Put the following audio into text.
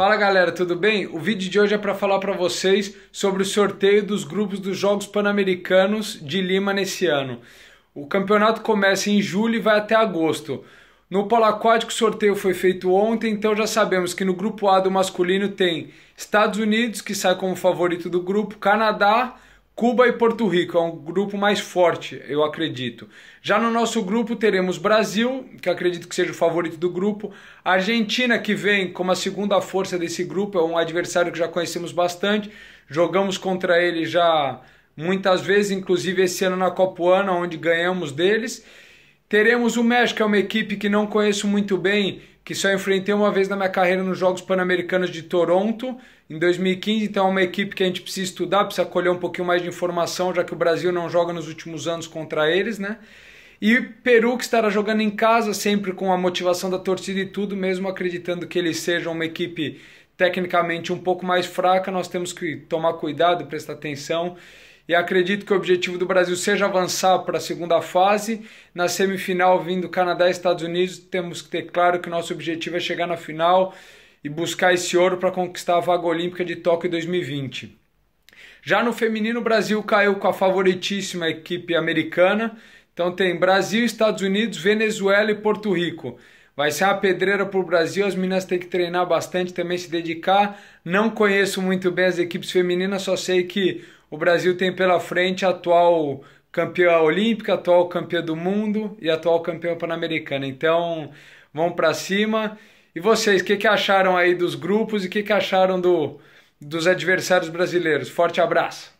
Fala galera, tudo bem? O vídeo de hoje é para falar para vocês sobre o sorteio dos grupos dos Jogos Pan-Americanos de Lima nesse ano. O campeonato começa em julho e vai até agosto. No polo aquático, o sorteio foi feito ontem, então já sabemos que no grupo A do masculino tem Estados Unidos, que sai como favorito do grupo, Canadá, Cuba e Porto Rico é um grupo mais forte, eu acredito. Já no nosso grupo teremos Brasil, que acredito que seja o favorito do grupo, Argentina, que vem como a segunda força desse grupo, é um adversário que já conhecemos bastante, jogamos contra ele já muitas vezes, inclusive esse ano na Copa Ana, onde ganhamos deles. Teremos o México, que é uma equipe que não conheço muito bem que só enfrentei uma vez na minha carreira nos Jogos Pan-Americanos de Toronto, em 2015. Então é uma equipe que a gente precisa estudar, precisa colher um pouquinho mais de informação, já que o Brasil não joga nos últimos anos contra eles, né? E Peru, que estará jogando em casa, sempre com a motivação da torcida e tudo, mesmo acreditando que eles sejam uma equipe tecnicamente um pouco mais fraca, nós temos que tomar cuidado, prestar atenção e acredito que o objetivo do Brasil seja avançar para a segunda fase. Na semifinal, vindo Canadá e Estados Unidos, temos que ter claro que nosso objetivo é chegar na final e buscar esse ouro para conquistar a vaga olímpica de Tóquio 2020. Já no feminino, o Brasil caiu com a favoritíssima equipe americana. Então tem Brasil, Estados Unidos, Venezuela e Porto Rico. Vai ser uma pedreira para o Brasil, as meninas têm que treinar bastante, também se dedicar. Não conheço muito bem as equipes femininas, só sei que o Brasil tem pela frente a atual campeã olímpica, atual campeã do mundo e atual campeã pan-americana. Então, vão para cima. E vocês, o que, que acharam aí dos grupos e o que, que acharam do, dos adversários brasileiros? Forte abraço!